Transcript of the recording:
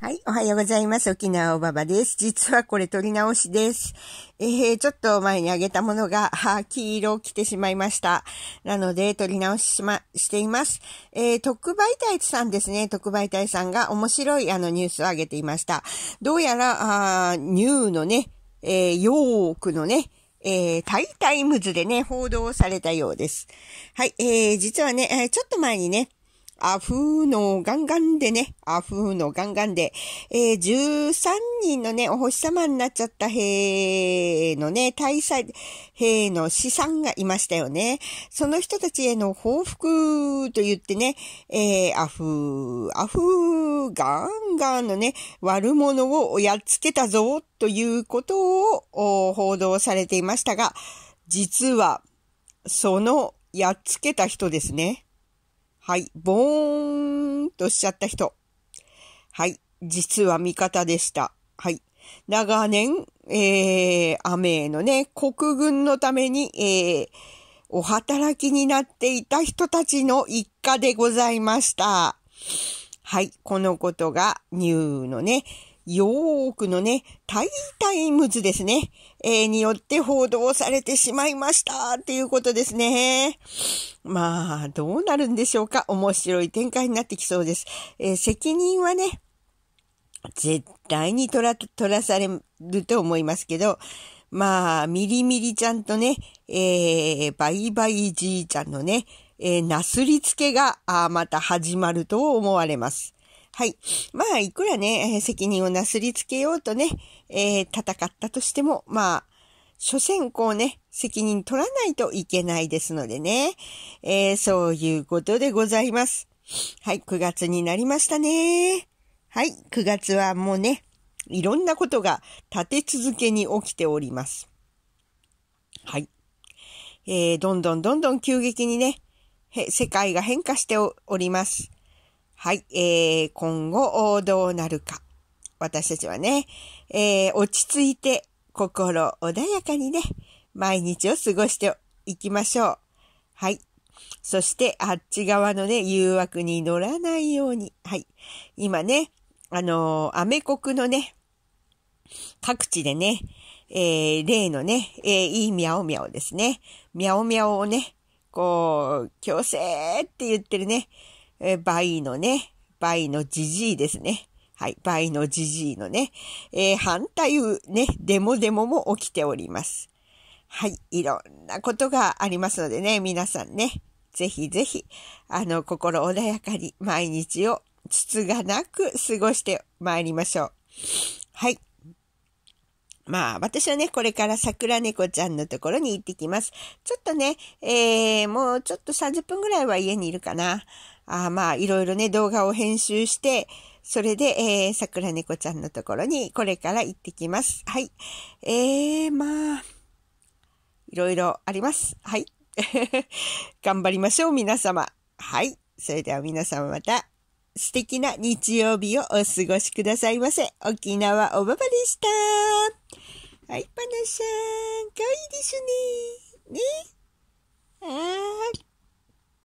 はい、おはようございます。沖縄おばばです。実はこれ撮り直しです。えー、ちょっと前にあげたものが、黄色を着てしまいました。なので、撮り直ししま、しています。えー、特売隊さんですね。特売隊さんが面白いあのニュースをあげていました。どうやら、あニューのね、えー、ヨークのね、えー、タイタイムズでね、報道されたようです。はい、えー、実はね、ちょっと前にね、アフーのガンガンでね、アフーのガンガンで、えー、13人のね、お星様になっちゃった兵のね、大祭、兵の資産がいましたよね。その人たちへの報復と言ってね、えー、アフー、アフー、ガンガンのね、悪者をやっつけたぞ、ということを報道されていましたが、実は、その、やっつけた人ですね。はい、ボーンとしちゃった人。はい、実は味方でした。はい。長年、えー、雨のね、国軍のために、えー、お働きになっていた人たちの一家でございました。はい、このことがニューのね、ヨークのね、タイタイムズですね、えー、によって報道されてしまいましたっていうことですね。まあ、どうなるんでしょうか。面白い展開になってきそうです。えー、責任はね、絶対に取ら、取らされると思いますけど、まあ、ミリミリちゃんとね、えー、バイバイじいちゃんのね、えー、なすりつけが、あまた始まると思われます。はい。まあ、いくらね、責任をなすりつけようとね、えー、戦ったとしても、まあ、所詮こうね、責任取らないといけないですのでね。えー、そういうことでございます。はい、9月になりましたね。はい、9月はもうね、いろんなことが立て続けに起きております。はい。えー、どんどんどんどん急激にね、世界が変化しております。はい、えー、今後どうなるか。私たちはね、えー、落ち着いて心穏やかにね、毎日を過ごしていきましょう。はい。そして、あっち側のね、誘惑に乗らないように。はい。今ね、あのー、アメ国のね、各地でね、えー、例のね、えー、いいミャオミャオですね。ミャオミャオをね、こう、強制って言ってるね、えバイのね、バイのじじいですね。はい、バイのじじいのね、えー、反対ね、デモデモも起きております。はい、いろんなことがありますのでね、皆さんね、ぜひぜひ、あの、心穏やかに毎日をつつがなく過ごしてまいりましょう。はい。まあ、私はね、これから桜猫ちゃんのところに行ってきます。ちょっとね、えー、もうちょっと30分ぐらいは家にいるかな。あまあ、いろいろね、動画を編集して、それで、えー、桜猫ちゃんのところにこれから行ってきます。はい。えー、まあ、いろいろあります。はい。頑張りましょう、皆様。はい。それでは皆様また素敵な日曜日をお過ごしくださいませ。沖縄おばばでした。はい、パナさん、かわいいですね。ね。はい。